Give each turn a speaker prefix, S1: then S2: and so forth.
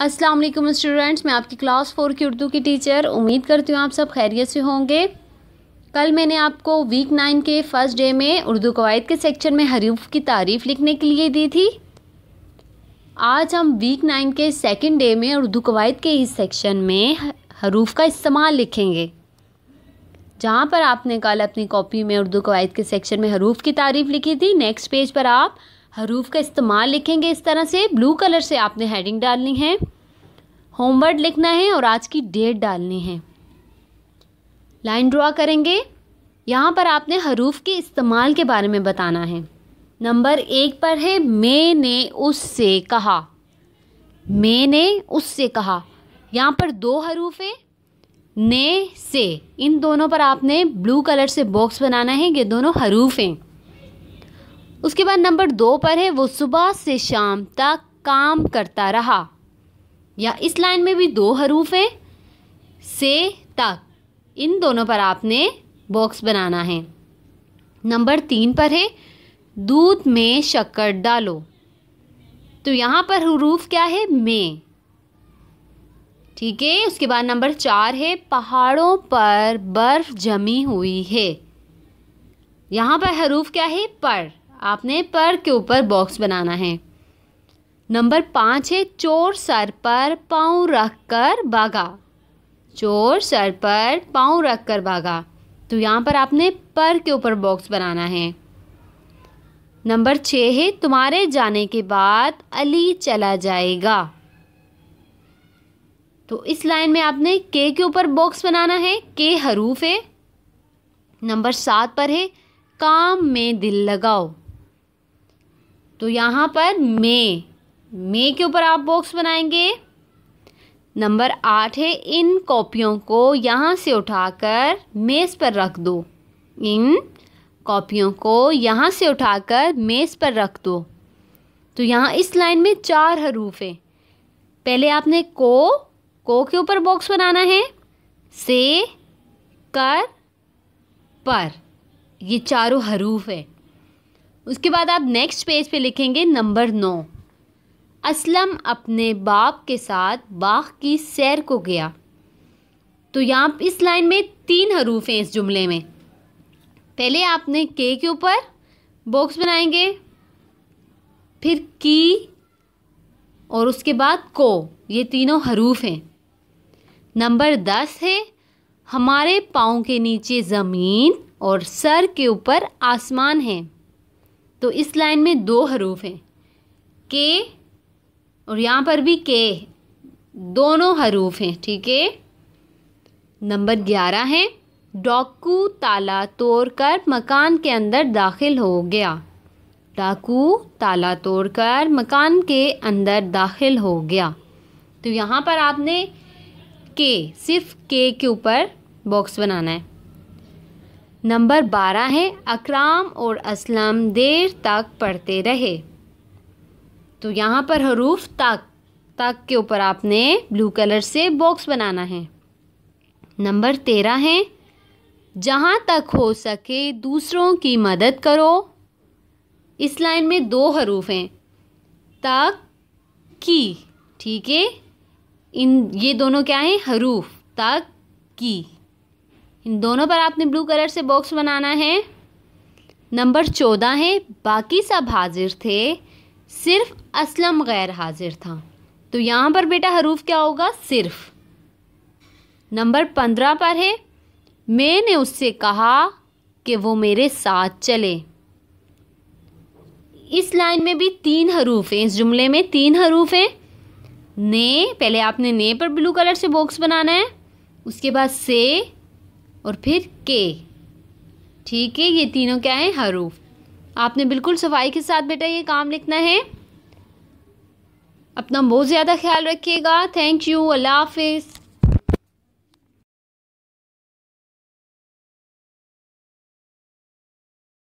S1: अस्सलाम वालेकुम स्टूडेंट्स मैं आपकी क्लास फोर की उर्दू की टीचर उम्मीद करती हूँ आप सब खैरियत से होंगे कल मैंने आपको वीक नाइन के फ़र्स्ट डे में उर्दू कवायद के सेक्शन में हरूफ की तारीफ़ लिखने के लिए दी थी आज हम वीक नाइन के सेकेंड डे में उर्दू कवायद के इस सेक्शन में हरूफ का इस्तेमाल लिखेंगे जहाँ पर आपने कल अपनी कॉपी में उर्दू कवायद के सेक्शन में हरूफ की तारीफ़ लिखी थी नेक्स्ट पेज पर आप हरूफ का इस्तेमाल लिखेंगे इस तरह से ब्लू कलर से आपने हेडिंग डालनी है होमवर्ड लिखना है और आज की डेट डालनी है लाइन ड्रॉ करेंगे यहाँ पर आपने हरूफ के इस्तेमाल के बारे में बताना है नंबर एक पर है मैंने उससे कहा मैंने उससे कहा यहाँ पर दो हरूफ है ने से इन दोनों पर आपने ब्लू कलर से बॉक्स बनाना है ये दोनों हरूफ हैं उसके बाद नंबर दो पर है वो सुबह से शाम तक काम करता रहा या इस लाइन में भी दो हरूफ हैं से तक इन दोनों पर आपने बॉक्स बनाना है नंबर तीन पर है दूध में शक्कर डालो तो यहाँ पर हरूफ क्या है में ठीक है उसके बाद नंबर चार है पहाड़ों पर बर्फ जमी हुई है यहाँ पर हरूफ क्या है पर आपने पर के ऊपर बॉक्स बनाना है नंबर पाँच है चोर सर पर पाँव रख कर भागा चोर सर पर पाँव रख कर भागा तो यहाँ पर आपने पर के ऊपर बॉक्स बनाना है नंबर छः है तुम्हारे जाने के बाद अली चला जाएगा तो इस लाइन में आपने के के ऊपर बॉक्स बनाना है के हरूफ है नंबर सात पर है काम में दिल लगाओ तो यहाँ पर मे मे के ऊपर आप बॉक्स बनाएंगे नंबर आठ है इन कॉपियों को यहाँ से उठाकर मेज़ पर रख दो इन कॉपियों को यहाँ से उठाकर मेज़ पर रख दो तो यहाँ इस लाइन में चार हरूफ हैं पहले आपने को को के ऊपर बॉक्स बनाना है से कर पर ये चारों हरूफ है उसके बाद आप नेक्स्ट पेज पे लिखेंगे नंबर नौ असलम अपने बाप के साथ बाग की सैर को गया तो यहाँ इस लाइन में तीन हरूफ हैं इस जुमले में पहले आपने के के ऊपर बॉक्स बनाएंगे फिर की और उसके बाद को ये तीनों हरूफ हैं नंबर दस है हमारे पाँव के नीचे ज़मीन और सर के ऊपर आसमान है तो इस लाइन में दो हरूफ हैं के और यहाँ पर भी के दोनों हरूफ हैं ठीक है नंबर ग्यारह है डाकू ताला तोड़कर मकान के अंदर दाखिल हो गया डाकू ताला तोड़कर मकान के अंदर दाखिल हो गया तो यहाँ पर आपने के सिर्फ के के ऊपर बॉक्स बनाना है नंबर बारह है अकराम और असलम देर तक पढ़ते रहे तो यहाँ पर हरूफ तक तक के ऊपर आपने ब्लू कलर से बॉक्स बनाना है नंबर तेरह है जहाँ तक हो सके दूसरों की मदद करो इस लाइन में दो हरूफ हैं तक की ठीक है इन ये दोनों क्या हैं हरूफ तक की इन दोनों पर आपने ब्लू कलर से बॉक्स बनाना है नंबर चौदह है बाकी सब हाजिर थे सिर्फ असलम गैर हाजिर था तो यहाँ पर बेटा हरूफ क्या होगा सिर्फ नंबर पंद्रह पर है मैंने उससे कहा कि वो मेरे साथ चले इस लाइन में भी तीन हरूफ हैं इस जुमले में तीन हरूफ हैं ने पहले आपने ने पर ब्लू कलर से बॉक्स बनाना है उसके बाद से और फिर के ठीक है ये तीनों क्या है हरूफ आपने बिल्कुल सफाई के साथ बेटा ये काम लिखना है अपना बहुत ज़्यादा ख्याल रखिएगा थैंक यू अल्लाह हाफिज़